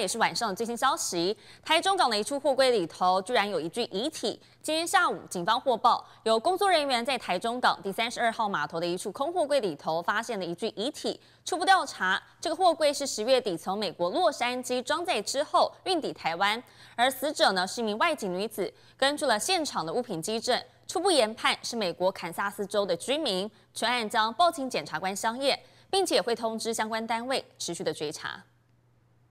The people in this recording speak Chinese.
也是晚上的最新消息，台中港的一处货柜里头居然有一具遗体。今天下午，警方获报，有工作人员在台中港第三十二号码头的一处空货柜里头发现了一具遗体。初步调查，这个货柜是十月底从美国洛杉矶装载之后运抵台湾，而死者呢是一名外籍女子。根据了现场的物品基证，初步研判是美国堪萨斯州的居民。全案将报请检察官商议，并且会通知相关单位持续的追查。